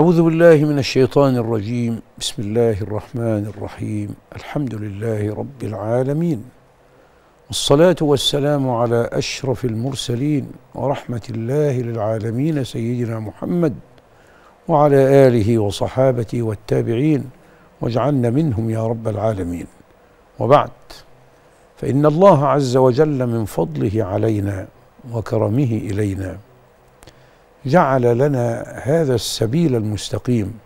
أعوذ بالله من الشيطان الرجيم بسم الله الرحمن الرحيم الحمد لله رب العالمين والصلاة والسلام على أشرف المرسلين ورحمة الله للعالمين سيدنا محمد وعلى آله وصحابته والتابعين واجعلنا منهم يا رب العالمين وبعد فإن الله عز وجل من فضله علينا وكرمه إلينا جعل لنا هذا السبيل المستقيم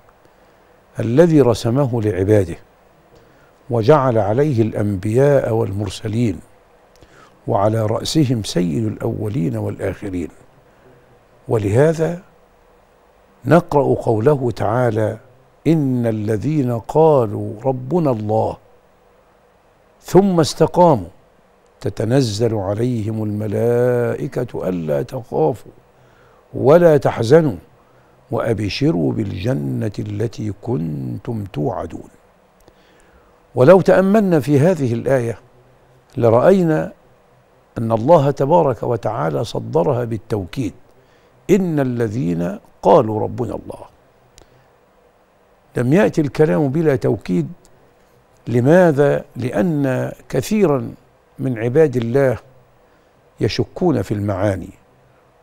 الذي رسمه لعباده وجعل عليه الانبياء والمرسلين وعلى راسهم سيد الاولين والاخرين ولهذا نقرا قوله تعالى ان الذين قالوا ربنا الله ثم استقاموا تتنزل عليهم الملائكه الا تخافوا ولا تحزنوا وابشروا بالجنه التي كنتم توعدون ولو تاملنا في هذه الايه لراينا ان الله تبارك وتعالى صدرها بالتوكيد ان الذين قالوا ربنا الله لم ياتي الكلام بلا توكيد لماذا لان كثيرا من عباد الله يشكون في المعاني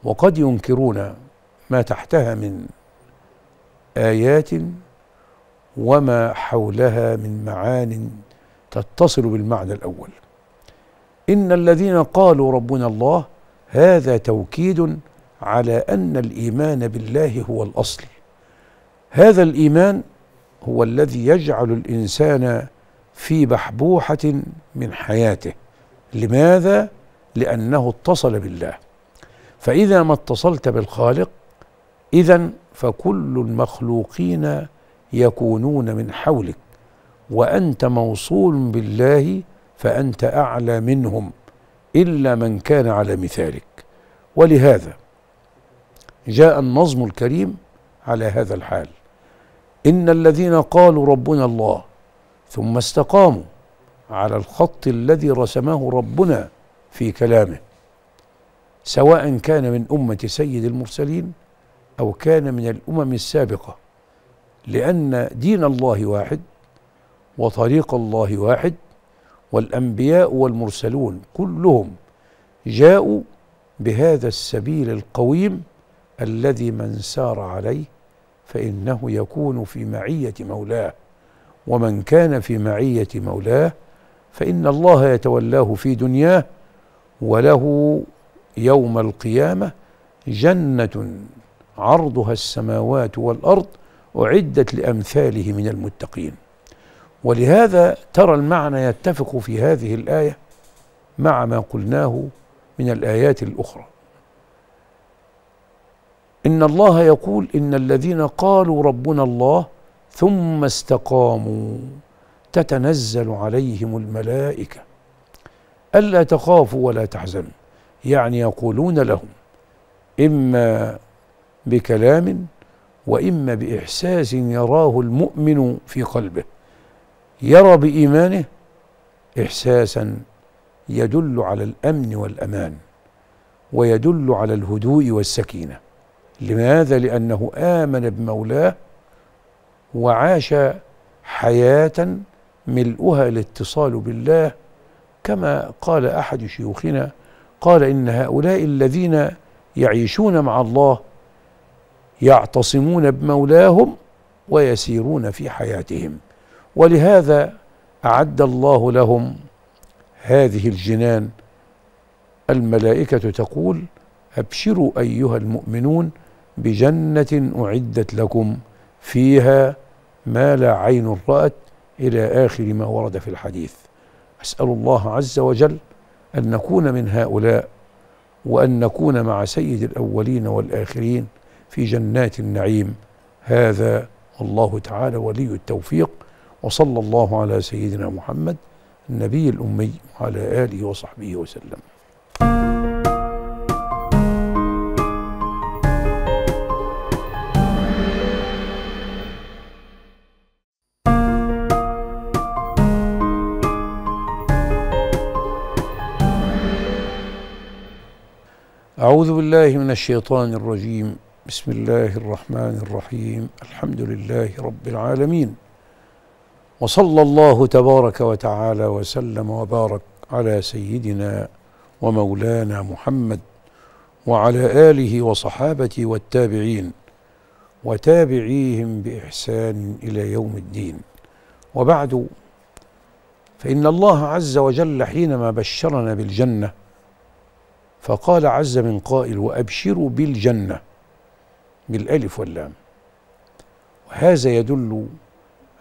وقد ينكرون ما تحتها من ايات وما حولها من معان تتصل بالمعنى الاول ان الذين قالوا ربنا الله هذا توكيد على ان الايمان بالله هو الاصل هذا الايمان هو الذي يجعل الانسان في بحبوحه من حياته لماذا لانه اتصل بالله فإذا ما اتصلت بالخالق إذا فكل المخلوقين يكونون من حولك وأنت موصول بالله فأنت أعلى منهم إلا من كان على مثالك ولهذا جاء النظم الكريم على هذا الحال إن الذين قالوا ربنا الله ثم استقاموا على الخط الذي رسمه ربنا في كلامه سواء كان من أمة سيد المرسلين أو كان من الأمم السابقة لأن دين الله واحد وطريق الله واحد والأنبياء والمرسلون كلهم جاءوا بهذا السبيل القويم الذي من سار عليه فإنه يكون في معية مولاه ومن كان في معية مولاه فإن الله يتولاه في دنياه وله يوم القيامة جنة عرضها السماوات والأرض أعدت لأمثاله من المتقين ولهذا ترى المعنى يتفق في هذه الآية مع ما قلناه من الآيات الأخرى إن الله يقول إن الذين قالوا ربنا الله ثم استقاموا تتنزل عليهم الملائكة ألا تخافوا ولا تحزنوا يعني يقولون لهم إما بكلام وإما بإحساس يراه المؤمن في قلبه يرى بإيمانه إحساسا يدل على الأمن والأمان ويدل على الهدوء والسكينة لماذا؟ لأنه آمن بمولاه وعاش حياة ملؤها الاتصال بالله كما قال أحد شيوخنا قال إن هؤلاء الذين يعيشون مع الله يعتصمون بمولاهم ويسيرون في حياتهم ولهذا أعد الله لهم هذه الجنان الملائكة تقول أبشروا أيها المؤمنون بجنة أعدت لكم فيها ما لا عين رأت إلى آخر ما ورد في الحديث أسأل الله عز وجل أن نكون من هؤلاء وأن نكون مع سيد الأولين والآخرين في جنات النعيم هذا الله تعالى ولي التوفيق وصلى الله على سيدنا محمد النبي الأمي وعلى آله وصحبه وسلم أعوذ بالله من الشيطان الرجيم بسم الله الرحمن الرحيم الحمد لله رب العالمين وصلى الله تبارك وتعالى وسلم وبارك على سيدنا ومولانا محمد وعلى آله وصحابته والتابعين وتابعيهم بإحسان إلى يوم الدين وبعد فإن الله عز وجل حينما بشرنا بالجنة فقال عز من قائل وأبشروا بالجنة بالألف واللام وهذا يدل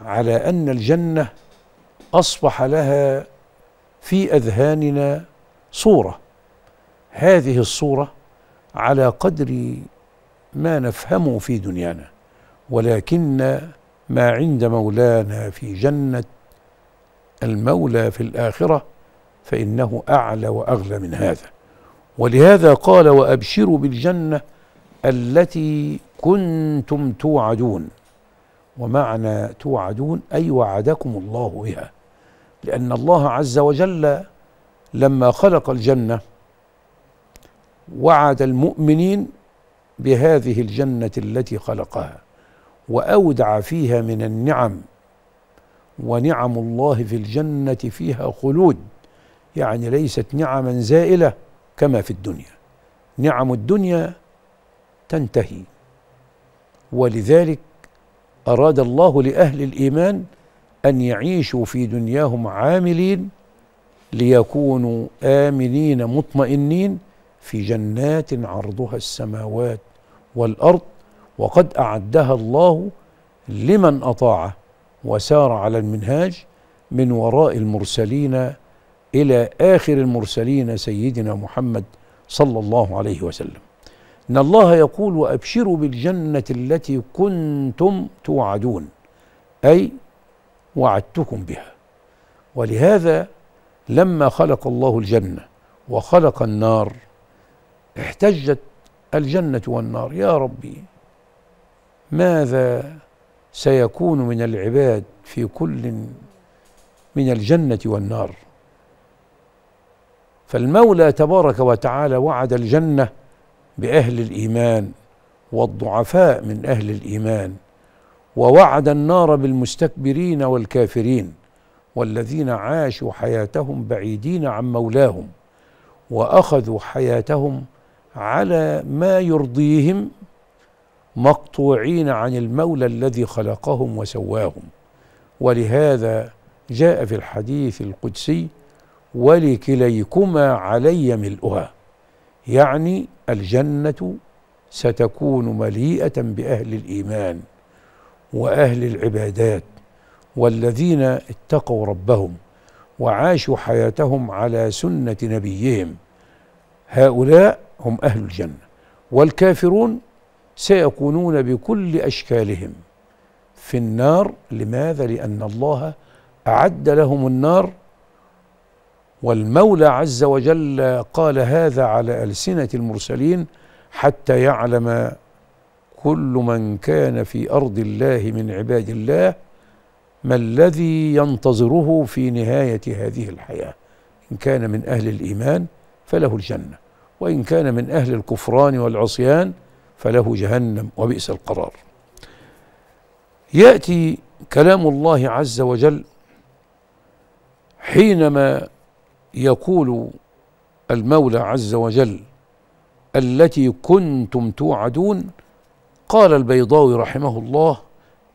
على أن الجنة أصبح لها في أذهاننا صورة هذه الصورة على قدر ما نفهمه في دنيانا ولكن ما عند مولانا في جنة المولى في الآخرة فإنه أعلى وأغلى من هذا ولهذا قال وابشروا بالجنه التي كنتم توعدون ومعنى توعدون اي وعدكم الله بها لان الله عز وجل لما خلق الجنه وعد المؤمنين بهذه الجنه التي خلقها واودع فيها من النعم ونعم الله في الجنه فيها خلود يعني ليست نعما زائله كما في الدنيا نعم الدنيا تنتهي ولذلك اراد الله لاهل الايمان ان يعيشوا في دنياهم عاملين ليكونوا امنين مطمئنين في جنات عرضها السماوات والارض وقد اعدها الله لمن اطاعه وسار على المنهاج من وراء المرسلين الى اخر المرسلين سيدنا محمد صلى الله عليه وسلم ان الله يقول وابشروا بالجنه التي كنتم توعدون اي وعدتكم بها ولهذا لما خلق الله الجنه وخلق النار احتجت الجنه والنار يا ربي ماذا سيكون من العباد في كل من الجنه والنار فالمولى تبارك وتعالى وعد الجنه باهل الايمان والضعفاء من اهل الايمان ووعد النار بالمستكبرين والكافرين والذين عاشوا حياتهم بعيدين عن مولاهم واخذوا حياتهم على ما يرضيهم مقطوعين عن المولى الذي خلقهم وسواهم ولهذا جاء في الحديث القدسي ولكليكما علي ملؤها يعني الجنه ستكون مليئه باهل الايمان واهل العبادات والذين اتقوا ربهم وعاشوا حياتهم على سنه نبيهم هؤلاء هم اهل الجنه والكافرون سيكونون بكل اشكالهم في النار لماذا لان الله اعد لهم النار والمولى عز وجل قال هذا على ألسنة المرسلين حتى يعلم كل من كان في أرض الله من عباد الله ما الذي ينتظره في نهاية هذه الحياة إن كان من أهل الإيمان فله الجنة وإن كان من أهل الكفران والعصيان فله جهنم وبئس القرار يأتي كلام الله عز وجل حينما يقول المولى عز وجل التي كنتم توعدون قال البيضاوي رحمه الله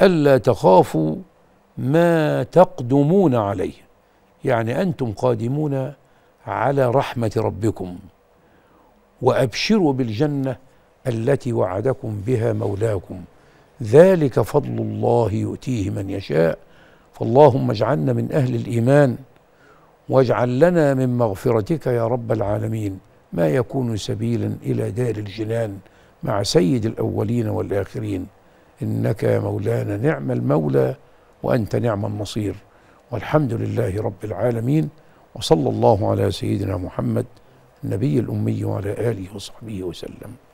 الا تخافوا ما تقدمون عليه يعني انتم قادمون على رحمه ربكم وابشروا بالجنه التي وعدكم بها مولاكم ذلك فضل الله يؤتيه من يشاء فاللهم اجعلنا من اهل الايمان واجعل لنا من مغفرتك يا رب العالمين ما يكون سبيلا الى دار الجنان مع سيد الاولين والاخرين انك يا مولانا نعم المولى وانت نعم النصير والحمد لله رب العالمين وصلى الله على سيدنا محمد النبي الامي وعلى اله وصحبه وسلم